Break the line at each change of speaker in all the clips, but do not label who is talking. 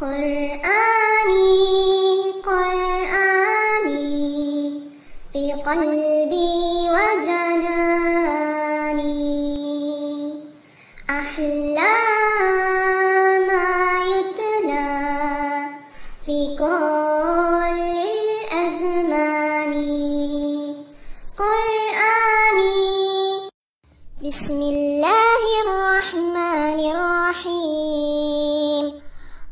قرآني قرآني في قلبي وجناني أحلى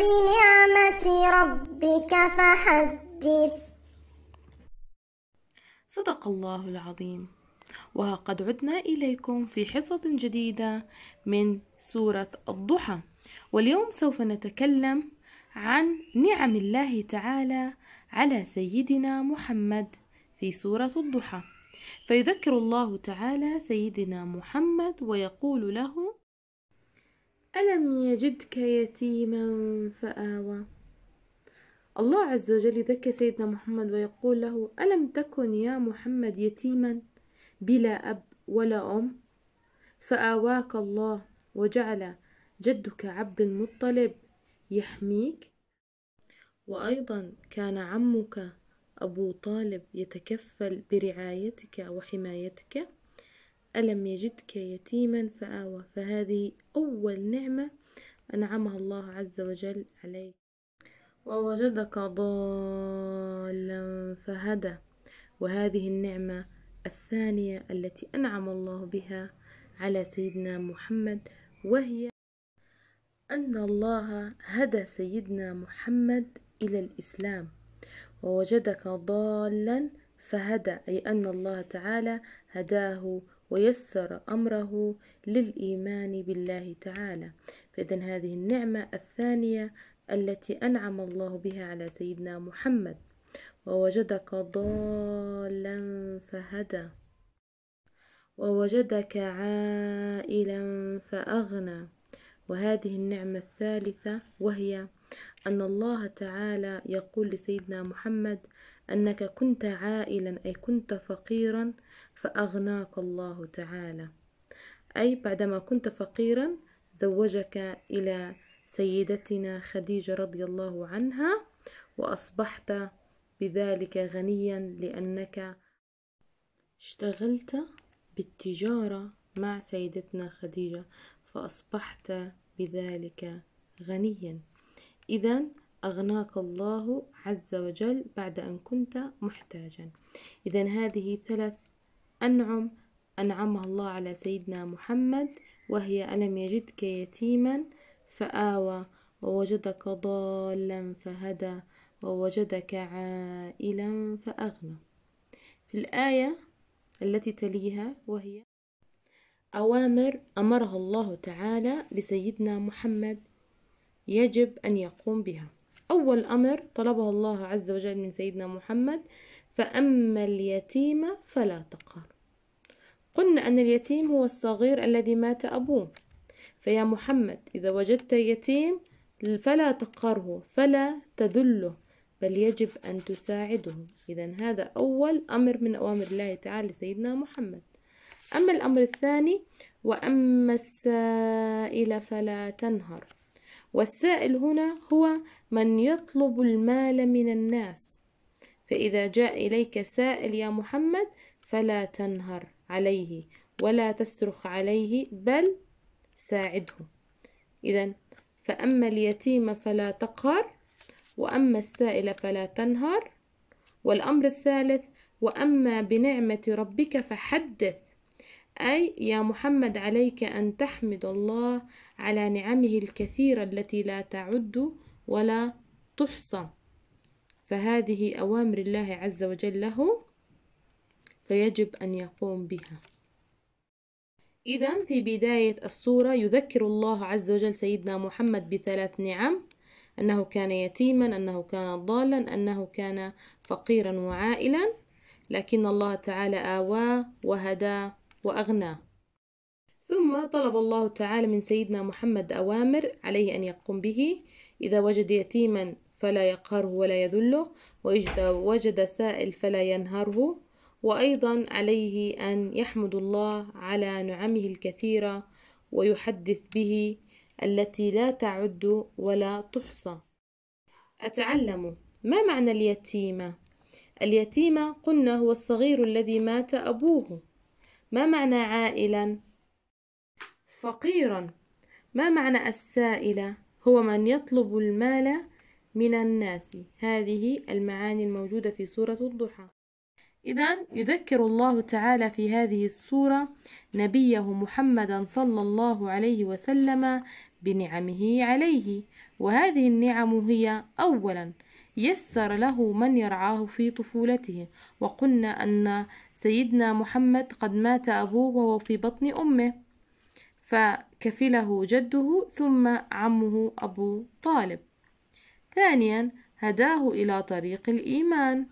وبنعمة ربك فحدث صدق الله
العظيم وقد عدنا إليكم في حصة جديدة من سورة الضحى واليوم سوف نتكلم عن نعم الله تعالى على سيدنا محمد في سورة الضحى فيذكر الله تعالى سيدنا محمد ويقول له ألم يجدك يتيما فآوى الله عز وجل يذكر سيدنا محمد ويقول له ألم تكن يا محمد يتيما بلا أب ولا أم فآواك الله وجعل جدك عبد المطلب يحميك وأيضا كان عمك أبو طالب يتكفل برعايتك وحمايتك ألم يجدك يتيما فآوى فهذه أول نعمة أنعمها الله عز وجل عليك ووجدك ضالا فهدى وهذه النعمة الثانية التي أنعم الله بها على سيدنا محمد وهي أن الله هدى سيدنا محمد إلى الإسلام ووجدك ضالا فهدى أي أن الله تعالى هداه ويسر أمره للإيمان بالله تعالى فإذا هذه النعمة الثانية التي أنعم الله بها على سيدنا محمد ووجدك ضالا فهدى ووجدك عائلا فأغنى وهذه النعمة الثالثة وهي أن الله تعالى يقول لسيدنا محمد أنك كنت عائلا أي كنت فقيرا فأغناك الله تعالى أي بعدما كنت فقيرا زوجك إلى سيدتنا خديجة رضي الله عنها وأصبحت بذلك غنيا لأنك اشتغلت بالتجارة مع سيدتنا خديجة فأصبحت بذلك غنيا إذا أغناك الله عز وجل بعد أن كنت محتاجا إذا هذه ثلاث أنعم أنعمها الله على سيدنا محمد وهي ألم يجدك يتيما فآوى ووجدك ضالا فهدى ووجدك عائلا فأغنى في الآية التي تليها وهي أوامر أمرها الله تعالى لسيدنا محمد يجب أن يقوم بها أول أمر طلبه الله عز وجل من سيدنا محمد فأما اليتيم فلا تقهر قلنا أن اليتيم هو الصغير الذي مات أبوه فيا محمد إذا وجدت يتيم فلا تقهره فلا تذله بل يجب أن تساعده إذا هذا أول أمر من أوامر الله تعالى لسيدنا محمد أما الأمر الثاني وأما السائل فلا تنهر والسائل هنا هو من يطلب المال من الناس فإذا جاء إليك سائل يا محمد فلا تنهر عليه ولا تصرخ عليه بل ساعده إذا فأما اليتيم فلا تقهر وأما السائل فلا تنهر والأمر الثالث وأما بنعمة ربك فحدث أي يا محمد عليك أن تحمد الله على نعمه الكثيرة التي لا تعد ولا تحصى فهذه أوامر الله عز وجل له فيجب أن يقوم بها إذا في بداية الصورة يذكر الله عز وجل سيدنا محمد بثلاث نعم أنه كان يتيما أنه كان ضالا أنه كان فقيرا وعائلا لكن الله تعالى آواه وهداه وأغناه ثم طلب الله تعالى من سيدنا محمد أوامر عليه أن يقوم به إذا وجد يتيما فلا يقهره ولا يذله وإذا وجد سائل فلا ينهره وأيضا عليه أن يحمد الله على نعمه الكثيرة ويحدث به التي لا تعد ولا تحصى أتعلم ما معنى اليتيمة؟ اليتيمة قلنا هو الصغير الذي مات أبوه ما معنى عائلا فقيرا ما معنى السائل هو من يطلب المال من الناس هذه المعاني الموجودة في سورة الضحى إذا يذكر الله تعالى في هذه السورة نبيه محمدا صلى الله عليه وسلم بنعمه عليه وهذه النعم هي أولا يسر له من يرعاه في طفولته وقلنا أن سيدنا محمد قد مات أبوه وهو في بطن أمه فكفله جده ثم عمه أبو طالب ثانيا هداه إلى طريق الإيمان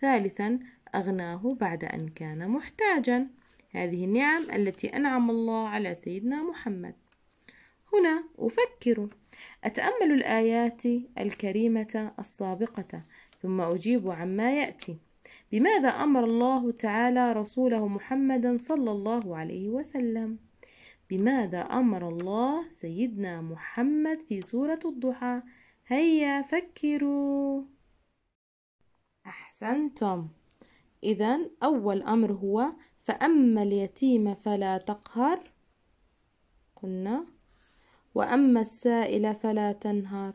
ثالثا أغناه بعد أن كان محتاجا هذه النعم التي أنعم الله على سيدنا محمد هنا أفكر أتأمل الآيات الكريمة السابقة ثم أجيب عما يأتي بماذا أمر الله تعالى رسوله محمدا صلى الله عليه وسلم بماذا أمر الله سيدنا محمد في سورة الضحى هيا فكروا أحسنتم إذا أول أمر هو فأما اليتيم فلا تقهر قلنا وأما السائل فلا تنهر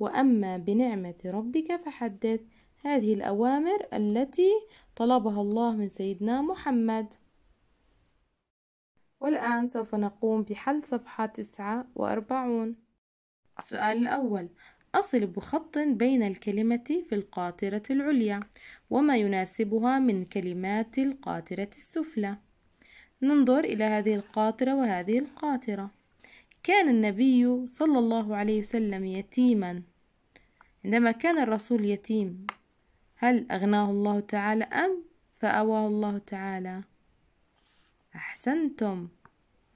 وأما بنعمة ربك فحدث هذه الأوامر التي طلبها الله من سيدنا محمد والآن سوف نقوم بحل صفحة تسعة وأربعون السؤال الأول أصل بخط بين الكلمة في القاطرة العليا وما يناسبها من كلمات القاطرة السفلى ننظر إلى هذه القاطرة وهذه القاطرة كان النبي صلى الله عليه وسلم يتيما عندما كان الرسول يتيم هل أغناه الله تعالى أم فأواه الله تعالى أحسنتم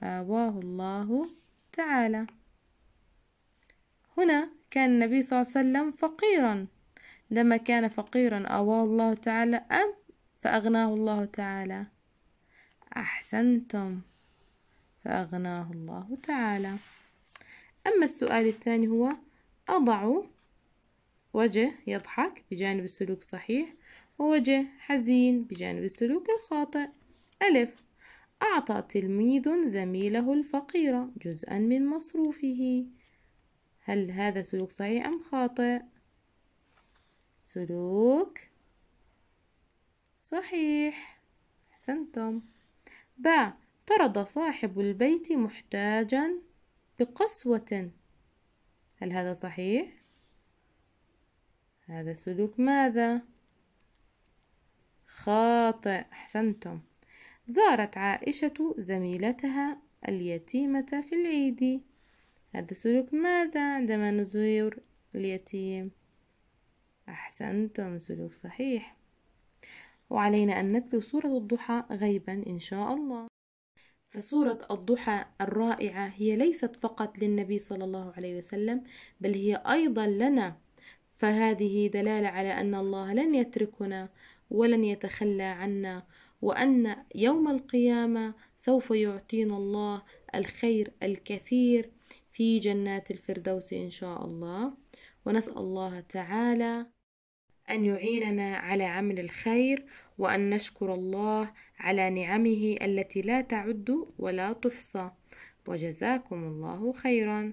فأواه الله تعالى هنا كان النبي صلى الله عليه وسلم فقيرا عندما كان فقيرا أواه الله تعالى أم فأغناه الله تعالى أحسنتم فأغناه الله تعالى أما السؤال الثاني هو أضع وجه يضحك بجانب السلوك الصحيح ووجه حزين بجانب السلوك الخاطئ ألف أعطى تلميذ زميله الفقير جزءا من مصروفه هل هذا سلوك صحيح أم خاطئ؟ سلوك صحيح أحسنتم باء طرد صاحب البيت محتاجا بقسوة هل هذا صحيح؟ هذا سلوك ماذا؟ خاطئ أحسنتم زارت عائشة زميلتها اليتيمة في العيد هذا سلوك ماذا عندما نزور اليتيم؟ أحسنتم سلوك صحيح وعلينا أن نتلو سورة الضحى غيبا إن شاء الله فسورة الضحى الرائعة هي ليست فقط للنبي صلى الله عليه وسلم بل هي أيضا لنا فهذه دلالة على أن الله لن يتركنا ولن يتخلى عنا وأن يوم القيامة سوف يعطينا الله الخير الكثير في جنات الفردوس إن شاء الله ونسأل الله تعالى أن يعيننا على عمل الخير وأن نشكر الله على نعمه التي لا تعد ولا تحصى وجزاكم الله خيرا